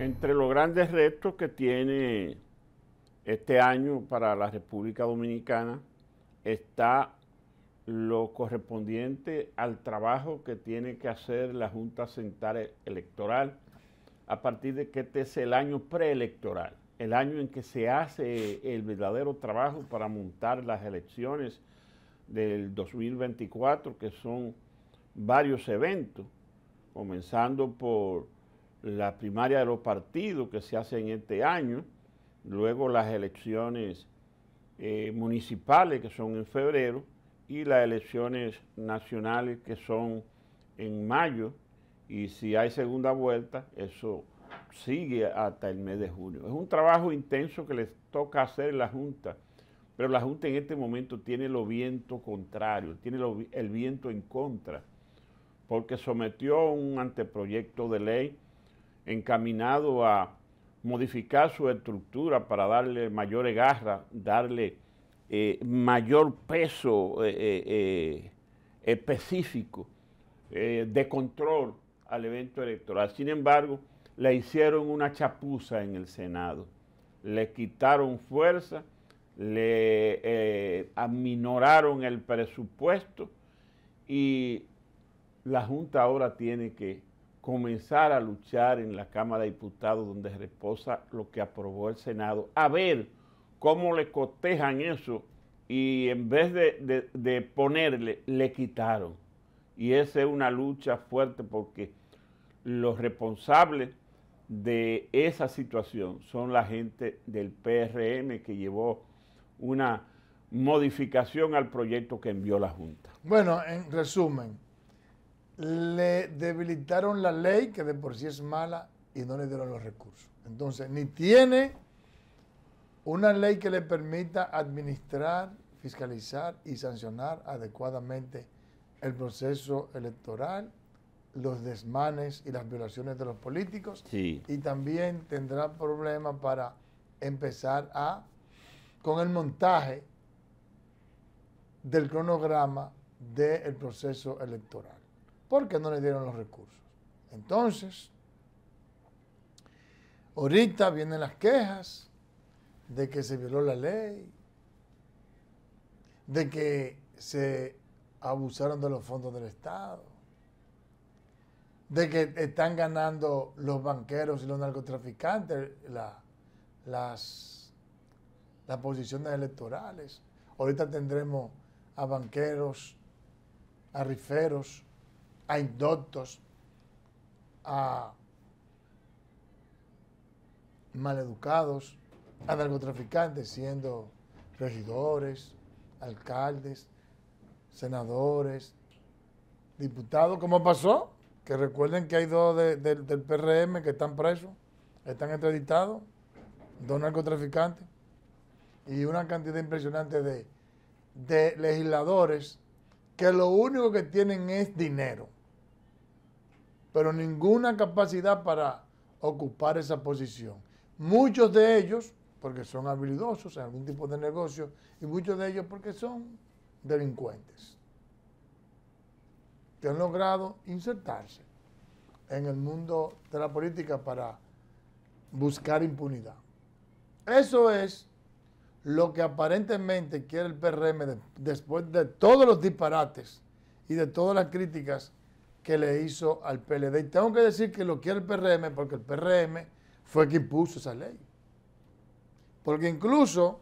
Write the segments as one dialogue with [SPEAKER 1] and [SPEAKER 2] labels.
[SPEAKER 1] Entre los grandes retos que tiene este año para la República Dominicana está lo correspondiente al trabajo que tiene que hacer la Junta Central Electoral a partir de que este es el año preelectoral, el año en que se hace el verdadero trabajo para montar las elecciones del 2024, que son varios eventos, comenzando por la primaria de los partidos que se hace en este año, luego las elecciones eh, municipales que son en febrero y las elecciones nacionales que son en mayo y si hay segunda vuelta, eso sigue hasta el mes de junio. Es un trabajo intenso que les toca hacer la Junta, pero la Junta en este momento tiene los viento contrario, tiene el viento en contra, porque sometió un anteproyecto de ley encaminado a modificar su estructura para darle mayor garras, darle eh, mayor peso eh, eh, específico de control al evento electoral. Sin embargo, le hicieron una chapuza en el Senado, le quitaron fuerza, le aminoraron el presupuesto y la Junta ahora tiene que comenzar a luchar en la Cámara de Diputados donde reposa lo que aprobó el Senado, a ver cómo le cotejan eso y en vez de, de ponerle, le quitaron. Y esa es una lucha fuerte porque los responsables de esa situación son la gente del PRM que llevó una modificación al proyecto que envió la Junta.
[SPEAKER 2] Bueno, en resumen, le debilitaron la ley, que de por sí es mala, y no le dieron los recursos. Entonces, ni tiene una ley que le permita administrar, fiscalizar y sancionar adecuadamente el proceso electoral, los desmanes y las violaciones de los políticos, y también tendrá problemas para empezar a, con el montaje del cronograma del proceso electoral porque no le dieron los recursos. Entonces, ahorita vienen las quejas de que se violó la ley, de que se abusaron de los fondos del Estado, de que están ganando los banqueros y los narcotraficantes las, las posiciones electorales. Ahorita tendremos a banqueros, a riferos, a indoctos, a maleducados, a narcotraficantes siendo regidores, alcaldes, senadores, diputados, como pasó, que recuerden que hay dos del PRM que están presos, están extraditados, dos narcotraficantes y una cantidad impresionante de legisladores que lo único que tienen es dinero pero ninguna capacidad para ocupar esa posición. Muchos de ellos porque son habilidosos en algún tipo de negocio y muchos de ellos porque son delincuentes que han logrado insertarse en el mundo de la política para buscar impunidad. Eso es lo que aparentemente quiere el PRM después de todos los disparates y de todas las críticas que le hizo al PLD. Y tengo que decir que lo quiere el PRM porque el PRM fue quien puso esa ley. Porque incluso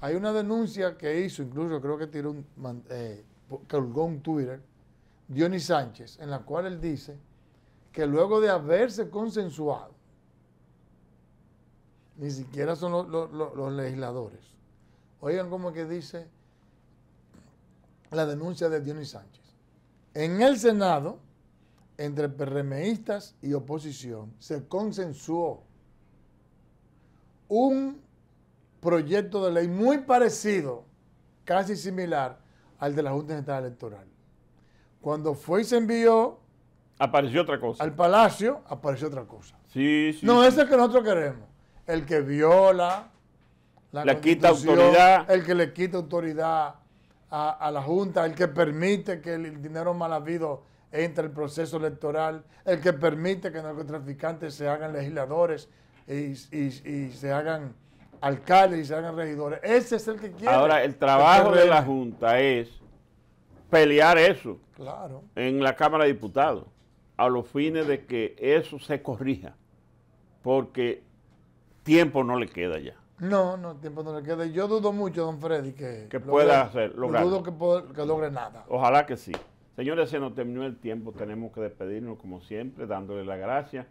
[SPEAKER 2] hay una denuncia que hizo, incluso creo que tiró un, eh, un Twitter, Dionis Sánchez, en la cual él dice que luego de haberse consensuado, ni siquiera son los, legisladores. Oigan cómo que dice la denuncia de Dionis Sánchez. En el Senado, entre PRMistas y oposición se consensuó un proyecto de ley muy parecido, casi similar al de la Junta Central Electoral. Cuando fue y se envió...
[SPEAKER 1] Apareció otra cosa. Al
[SPEAKER 2] Palacio, apareció otra cosa.
[SPEAKER 1] Sí, No, ese
[SPEAKER 2] es el que nosotros queremos. El que viola la le quita autoridad. El que le quita autoridad a, a la Junta, el que permite que el dinero mal habido entra el proceso electoral, el que permite que los narcotraficantes se hagan legisladores y, se hagan alcaldes y se hagan regidores. Ese es el que quiere. Ahora, el trabajo de la
[SPEAKER 1] Junta es pelear eso claro. en la Cámara de Diputados a los fines de que eso se corrija, porque tiempo no le queda ya.
[SPEAKER 2] No, no, tiempo no le queda. Yo dudo mucho, don Freddy,
[SPEAKER 1] que, pueda hacer, lograr. Dudo que logre nada. Ojalá que sí. Señores, se nos terminó el tiempo, tenemos que despedirnos como siempre, dándole la gracia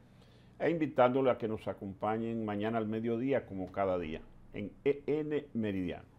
[SPEAKER 1] e invitándole a que nos acompañen mañana al mediodía como cada día en EN Meridiano.